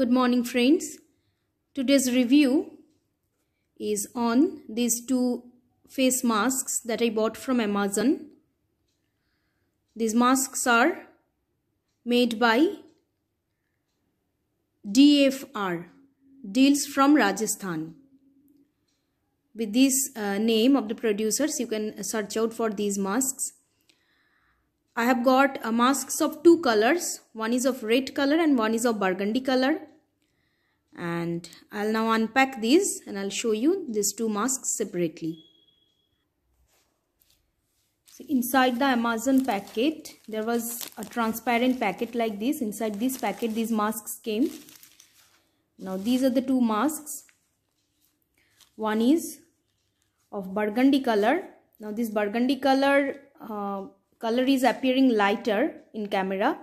Good morning friends. Today's review is on these two face masks that I bought from Amazon. These masks are made by DFR, Deals from Rajasthan. With this uh, name of the producers, you can search out for these masks. I have got uh, masks of two colors. One is of red color and one is of burgundy color and I'll now unpack these and I'll show you these two masks separately. So inside the Amazon packet there was a transparent packet like this. Inside this packet these masks came. Now these are the two masks. One is of burgundy color. Now this burgundy color uh, color is appearing lighter in camera.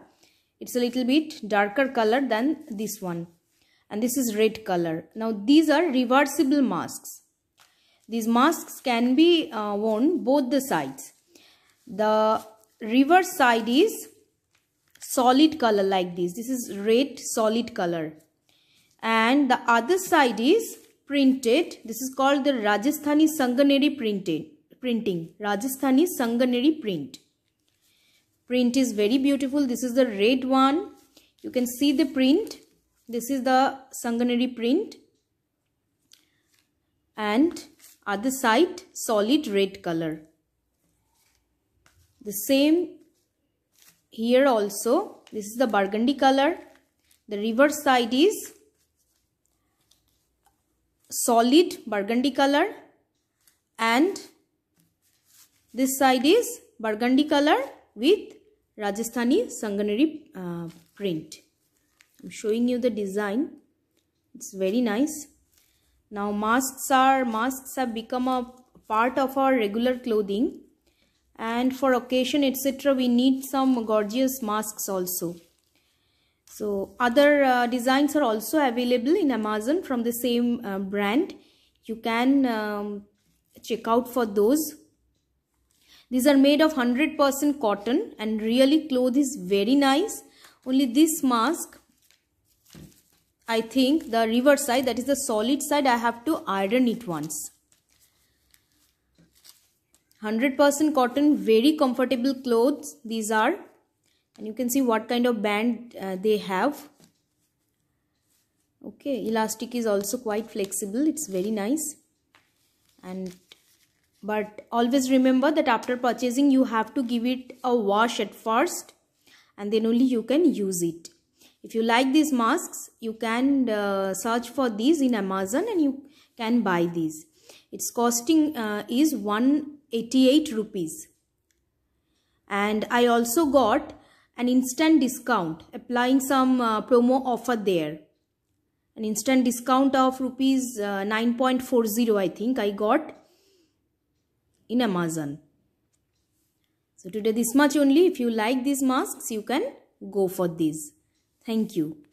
It's a little bit darker color than this one and this is red color. Now these are reversible masks. These masks can be uh, worn both the sides. The reverse side is solid color like this. This is red solid color. And the other side is printed. This is called the Rajasthani Sanganeri printing. printing. Rajasthani Sanganeri print. Print is very beautiful. This is the red one. You can see the print this is the Sanganeri print and other side solid red color. The same here also. This is the burgundy color. The reverse side is solid burgundy color and this side is burgundy color with Rajasthani Sanganeri uh, print. I'm showing you the design. It's very nice. Now masks are masks have become a part of our regular clothing and for occasion etc we need some gorgeous masks also. So other uh, designs are also available in Amazon from the same uh, brand. You can um, check out for those. These are made of 100% cotton and really cloth is very nice. Only this mask I think the reverse side that is the solid side I have to iron it once. 100% cotton very comfortable clothes these are and you can see what kind of band uh, they have. Okay elastic is also quite flexible it's very nice and but always remember that after purchasing you have to give it a wash at first and then only you can use it. If you like these masks, you can uh, search for these in Amazon and you can buy these. Its costing uh, is 188 rupees. And I also got an instant discount applying some uh, promo offer there. An instant discount of rupees uh, 9.40 I think I got in Amazon. So today this much only. If you like these masks, you can go for these. Thank you.